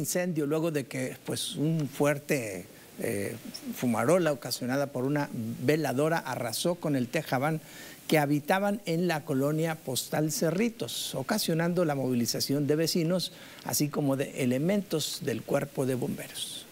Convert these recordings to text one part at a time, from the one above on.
incendio luego de que pues, un fuerte eh, fumarola ocasionada por una veladora arrasó con el tejabán que habitaban en la colonia postal Cerritos, ocasionando la movilización de vecinos, así como de elementos del cuerpo de bomberos.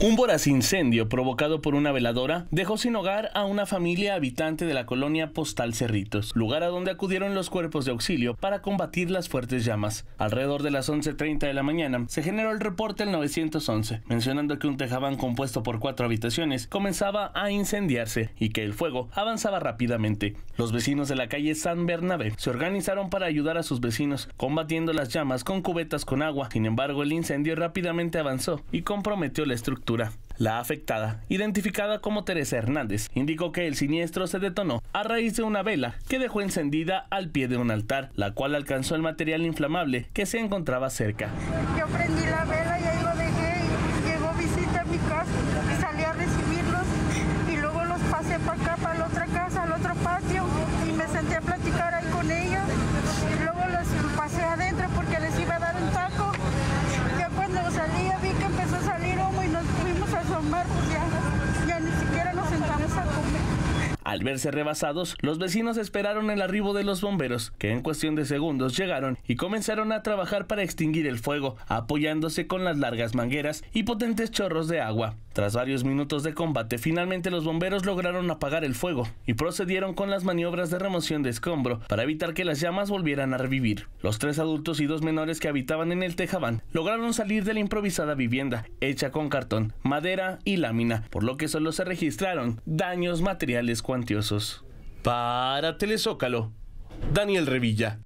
Un voraz incendio provocado por una veladora dejó sin hogar a una familia habitante de la colonia Postal Cerritos, lugar a donde acudieron los cuerpos de auxilio para combatir las fuertes llamas. Alrededor de las 11.30 de la mañana se generó el reporte al 911, mencionando que un tejaban compuesto por cuatro habitaciones comenzaba a incendiarse y que el fuego avanzaba rápidamente. Los vecinos de la calle San Bernabé se organizaron para ayudar a sus vecinos, combatiendo las llamas con cubetas con agua. Sin embargo, el incendio rápidamente avanzó y comprometió la estructura la afectada, identificada como Teresa Hernández, indicó que el siniestro se detonó a raíz de una vela que dejó encendida al pie de un altar, la cual alcanzó el material inflamable que se encontraba cerca. Yo prendí la vela Al verse rebasados, los vecinos esperaron el arribo de los bomberos, que en cuestión de segundos llegaron y comenzaron a trabajar para extinguir el fuego, apoyándose con las largas mangueras y potentes chorros de agua. Tras varios minutos de combate, finalmente los bomberos lograron apagar el fuego y procedieron con las maniobras de remoción de escombro para evitar que las llamas volvieran a revivir. Los tres adultos y dos menores que habitaban en el tejabán lograron salir de la improvisada vivienda, hecha con cartón, madera y lámina, por lo que solo se registraron daños materiales cuando para Telezócalo, Daniel Revilla.